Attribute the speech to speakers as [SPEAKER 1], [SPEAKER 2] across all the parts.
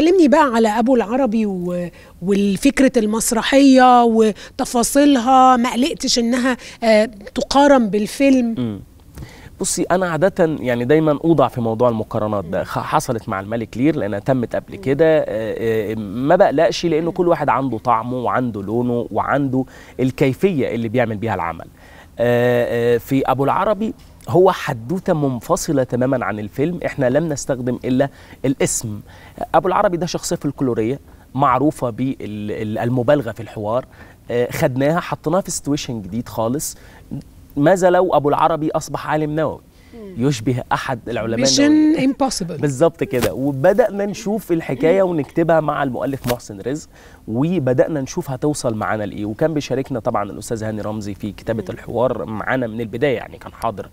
[SPEAKER 1] كلمني بقى على ابو العربي و... والفكره المسرحيه وتفاصيلها ما قلقتش انها آه، تقارن بالفيلم
[SPEAKER 2] م. بصي انا عاده يعني دايما اوضع في موضوع المقارنات ده حصلت مع الملك لير لانها تمت قبل كده آه، آه، ما بقلقش لانه كل واحد عنده طعمه وعنده لونه وعنده الكيفيه اللي بيعمل بيها العمل آه، آه، في ابو العربي هو حدوته منفصله تماما عن الفيلم احنا لم نستخدم الا الاسم ابو العربي ده شخصيه فلكلوريه معروفه بالمبالغه في الحوار آه، خدناها حطيناها في سيتويشن جديد خالص ماذا لو ابو العربي اصبح عالم نووي يشبه احد العلماء ميشن
[SPEAKER 1] امبوسيبل
[SPEAKER 2] بالظبط كده وبدانا نشوف الحكايه ونكتبها مع المؤلف محسن رزق وبدانا نشوف هتوصل معانا لايه وكان بيشاركنا طبعا الاستاذ هاني رمزي في كتابه الحوار معانا من البدايه يعني كان حاضر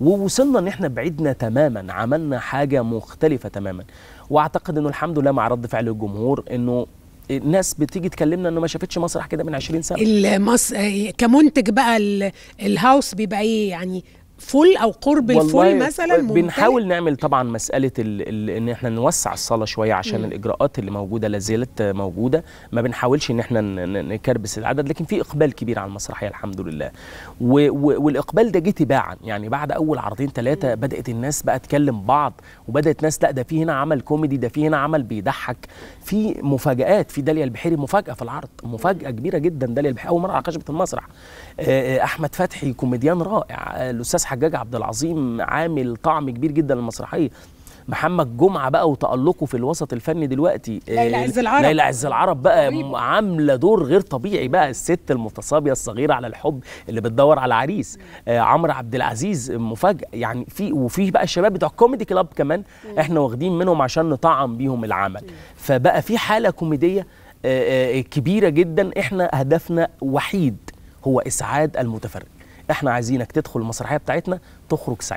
[SPEAKER 2] ووصلنا ان احنا بعدنا تماما عملنا حاجه مختلفه تماما واعتقد انه الحمد لله مع رد فعل الجمهور انه الناس بتيجي تكلمنا انه ما شافتش مسرح كده من 20 سنه المس...
[SPEAKER 1] كمنتج بقى الهاوس بيبقى ايه يعني فل او قرب الفل مثلا ممتلئ. بنحاول
[SPEAKER 2] نعمل طبعا مساله الـ الـ ان احنا نوسع الصاله شويه عشان مم. الاجراءات اللي موجوده لا زالت موجوده ما بنحاولش ان احنا نكربس العدد لكن في اقبال كبير على المسرحيه الحمد لله و و والاقبال ده جه تباعا يعني بعد اول عرضين ثلاثه بدات الناس بقى تكلم بعض وبدات ناس لا ده في هنا عمل كوميدي ده في هنا عمل بيضحك في مفاجات في داليا البحيري مفاجاه في العرض مفاجاه كبيره جدا داليا البحيري اول مره على خشبه المسرح آه، آه، احمد فتحي كوميديان رائع آه، الاستاذ حجاج عبد العظيم عامل طعم كبير جدا للمسرحيه محمد جمعه بقى وتالقه في الوسط الفني دلوقتي آه، ليلى عز العرب ليلى عز العرب بقى طيب. عامله دور غير طبيعي بقى الست المتصابيه الصغيره على الحب اللي بتدور على عريس آه عمرو عبد العزيز مفاجاه يعني في وفي بقى الشباب بتوع الكوميدي كلاب كمان مم. احنا واخدين منهم عشان نطعم بيهم العمل مم. فبقى في حاله كوميديه آه، آه، كبيره جدا احنا هدفنا وحيد هو اسعاد المتفرج احنا عايزينك تدخل المسرحيه بتاعتنا تخرج سعيد